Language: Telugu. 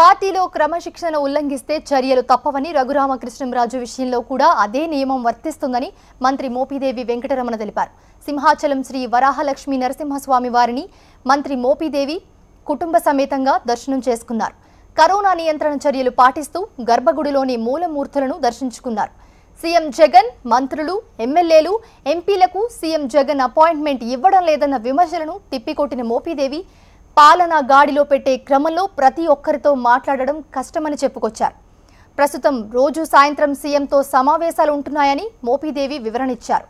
పార్టీలో క్రమశిక్షణ ఉల్లంఘిస్తే చర్యలు తప్పవని రఘురామకృష్ణంరాజు విషయంలో కూడా అదే నియమం వర్తిస్తుందని మంత్రి మోపిదేవి వెంకటరమణ తెలిపారు సింహాచలం శ్రీ వరాహలక్ష్మి నరసింహస్వామి వారిని మంత్రి మోపిదేవి కుటుంబ సమేతంగా దర్శనం చేసుకున్నారు కరోనా నియంత్రణ చర్యలు పాటిస్తూ గర్భగుడిలోని మూలమూర్తులను దర్శించుకున్నారు సీఎం జగన్ మంత్రులు ఎమ్మెల్యేలు ఎంపీలకు సీఎం జగన్ అపాయింట్మెంట్ ఇవ్వడం లేదన్న విమర్శలను తిప్పికొట్టిన మోపిదేవి పాలన గాడిలో పెట్టే క్రమంలో ప్రతి ఒక్కరితో మాట్లాడడం కష్టమని చెప్పుకొచ్చారు ప్రస్తుతం రోజు సాయంత్రం సీఎంతో సమావేశాలు ఉంటున్నాయని మోపీదేవి వివరణ ఇచ్చారు